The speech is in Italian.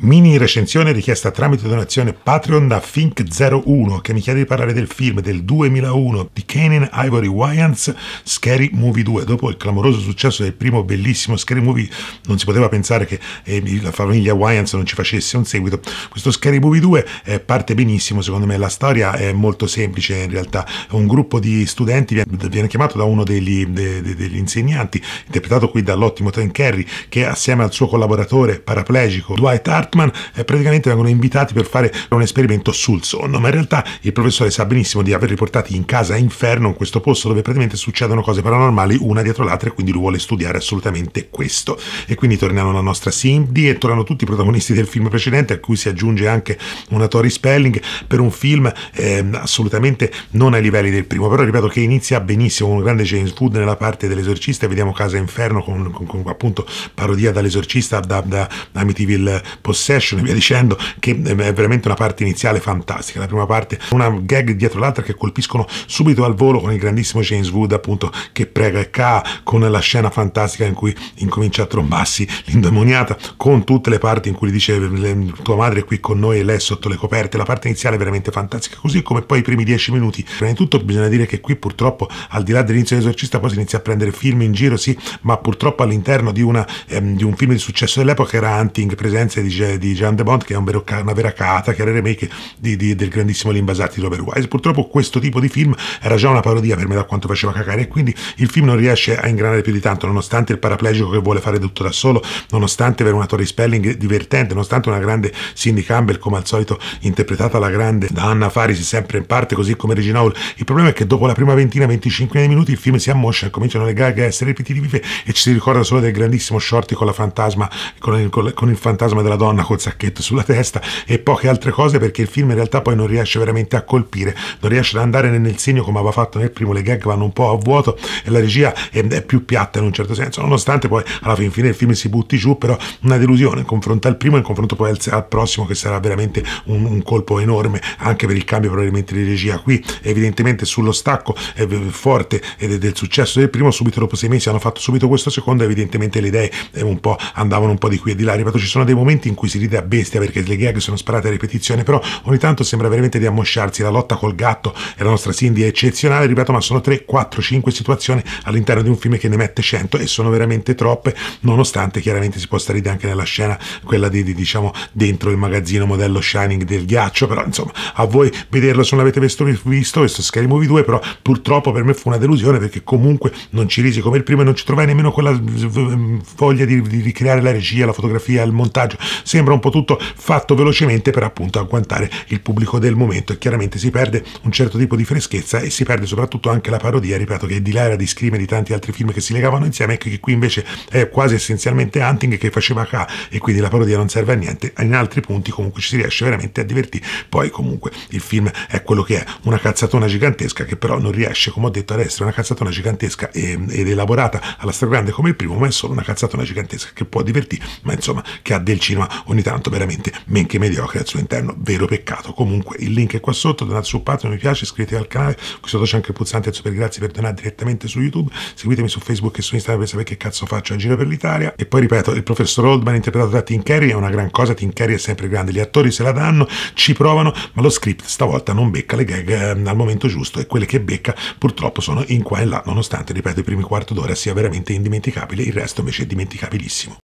Mini recensione richiesta tramite donazione Patreon da Fink01 che mi chiede di parlare del film del 2001 di Kanan Ivory Wyans Scary Movie 2. Dopo il clamoroso successo del primo bellissimo Scary Movie non si poteva pensare che eh, la famiglia Wyans non ci facesse un seguito. Questo Scary Movie 2 eh, parte benissimo, secondo me la storia è molto semplice in realtà. Un gruppo di studenti viene chiamato da uno degli, de, de, degli insegnanti, interpretato qui dall'ottimo Tom Kerry, che assieme al suo collaboratore paraplegico Dwight Hart Hartman eh, praticamente vengono invitati per fare un esperimento sul sonno, ma in realtà il professore sa benissimo di averli portati in casa inferno, in questo posto dove praticamente succedono cose paranormali una dietro l'altra e quindi lui vuole studiare assolutamente questo. E quindi torniamo alla nostra Cindy e tornano tutti i protagonisti del film precedente a cui si aggiunge anche una Tori Spelling per un film eh, assolutamente non ai livelli del primo, però ripeto che inizia benissimo con un grande James Food nella parte dell'esorcista, e vediamo Casa Inferno con, con, con appunto parodia dall'esorcista da, da Amityville Post Possession e via dicendo, che è veramente una parte iniziale fantastica. La prima parte, una gag dietro l'altra che colpiscono subito al volo con il grandissimo James Wood, appunto, che prega e ca, con la scena fantastica in cui incomincia a trombarsi l'indemoniata, con tutte le parti in cui dice tua madre è qui con noi e lei è sotto le coperte. La parte iniziale è veramente fantastica, così come poi i primi dieci minuti. Prima di tutto bisogna dire che qui purtroppo, al di là dell'inizio dell'esorcista, poi si inizia a prendere film in giro, sì, ma purtroppo all'interno di, una, ehm, di un film di successo dell'epoca era Hunting, presenza di James eh, di Jean de Bont, che è un vero, una vera cata, che era il remake di, di, del grandissimo L'invasati di Robert Wise. Purtroppo questo tipo di film era già una parodia per me da quanto faceva cacare e quindi il film non riesce a ingranare più di tanto, nonostante il paraplegico che vuole fare tutto da solo, nonostante avere una Tori Spelling divertente, nonostante una grande Cindy Campbell, come al solito interpretata alla grande da Anna Faris, sempre in parte, così come Regina Hall. Il problema è che dopo la prima ventina, 25 minuti il film si ammoscia, cominciano le gag a essere ripetitive e ci si ricorda solo del grandissimo Shorty con la fantasma, con il, con il fantasma della donna donna col sacchetto sulla testa e poche altre cose perché il film in realtà poi non riesce veramente a colpire, non riesce ad andare nel segno come aveva fatto nel primo, le gag vanno un po' a vuoto e la regia è, è più piatta in un certo senso, nonostante poi alla fin fine il film si butti giù, però una delusione in confronto al primo e in confronto poi al, al, prossimo che sarà veramente un, un colpo enorme anche per il cambio probabilmente di regia qui evidentemente sullo stacco eh, forte eh, del successo del primo subito dopo sei mesi hanno fatto subito questo secondo evidentemente le idee eh, un po' andavano un po' di qui e di là ripeto ci sono dei momenti in cui cui si ride a bestia perché le gag sono sparate a ripetizione, però ogni tanto sembra veramente di ammosciarsi. La lotta col gatto e la nostra Cindy è eccezionale, ripeto, ma sono 3, 4, 5 situazioni all'interno di un film che ne mette 100 e sono veramente troppe, nonostante chiaramente si possa ridere anche nella scena, quella di, di diciamo, dentro il magazzino modello Shining del ghiaccio, però insomma, a voi vederlo se non l'avete visto, questo Sky Movie 2, però purtroppo per me fu una delusione perché comunque non ci risi come il primo e non ci trovai nemmeno quella voglia di, di ricreare la regia, la fotografia, il montaggio. Se sembra un po' tutto fatto velocemente per appunto agguantare il pubblico del momento e chiaramente si perde un certo tipo di freschezza e si perde soprattutto anche la parodia, ripeto, che di là era di Scream e di tanti altri film che si legavano insieme e che qui invece è quasi essenzialmente Hunting che faceva K e quindi la parodia non serve a niente, in altri punti comunque ci si riesce veramente a divertire, poi comunque il film è quello che è, una cazzatona gigantesca che però non riesce, come ho detto, ad essere una cazzatona gigantesca ed elaborata alla stragrande come il primo, ma è solo una cazzatona gigantesca che può divertire, ma insomma che ha del cinema ogni tanto veramente men che mediocre al suo interno, vero peccato. Comunque il link è qua sotto, donate su Patreon, mi piace, iscrivetevi al canale, qui sotto c'è anche il pulsante super grazie per donare direttamente su YouTube, seguitemi su Facebook e su Instagram per sapere che cazzo faccio in giro per l'Italia. E poi ripeto, il professor Oldman interpretato da Tim Curry è una gran cosa, Tim Curry è sempre grande, gli attori se la danno, ci provano, ma lo script stavolta non becca le gag eh, al momento giusto e quelle che becca purtroppo sono in qua e là, nonostante, ripeto, i primi quarto d'ora sia veramente indimenticabile, il resto invece è dimenticabilissimo.